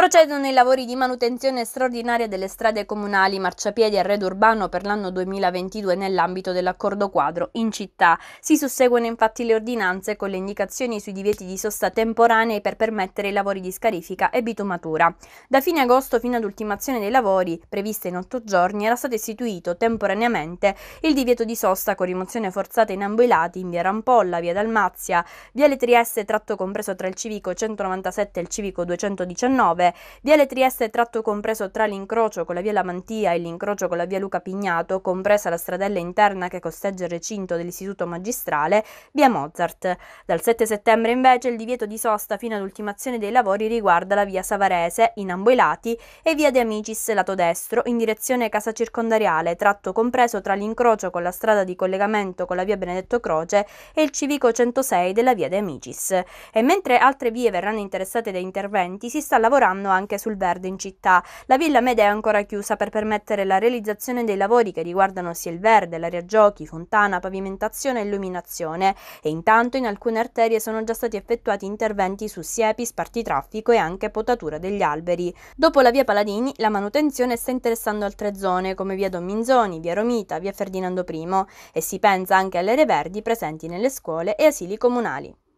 Procedono i lavori di manutenzione straordinaria delle strade comunali, marciapiedi e arredo urbano per l'anno 2022 nell'ambito dell'accordo quadro in città. Si susseguono infatti le ordinanze con le indicazioni sui divieti di sosta temporanei per permettere i lavori di scarifica e bitumatura. Da fine agosto fino all'ultimazione dei lavori, prevista in otto giorni, era stato istituito temporaneamente il divieto di sosta con rimozione forzata in ambo i lati in via Rampolla, via Dalmazia, via Le Trieste, tratto compreso tra il civico 197 e il civico 219, Trieste. Viale Trieste tratto compreso tra l'incrocio con la via Lamantia e l'incrocio con la via Luca Pignato, compresa la stradella interna che costeggia il recinto dell'istituto magistrale, via Mozart. Dal 7 settembre invece il divieto di sosta fino all'ultimazione dei lavori riguarda la via Savarese in ambo i lati e via De Amicis lato destro in direzione casa circondariale, tratto compreso tra l'incrocio con la strada di collegamento con la via Benedetto Croce e il civico 106 della via De Amicis. E mentre altre vie verranno interessate da interventi, si sta lavorando lavoreranno anche sul verde in città. La Villa Medea è ancora chiusa per permettere la realizzazione dei lavori che riguardano sia il verde, l'area giochi, fontana, pavimentazione e illuminazione e intanto in alcune arterie sono già stati effettuati interventi su siepi, sparti traffico e anche potatura degli alberi. Dopo la via Paladini la manutenzione sta interessando altre zone come via Dominzoni, via Romita, via Ferdinando I e si pensa anche alle aree verdi presenti nelle scuole e asili comunali.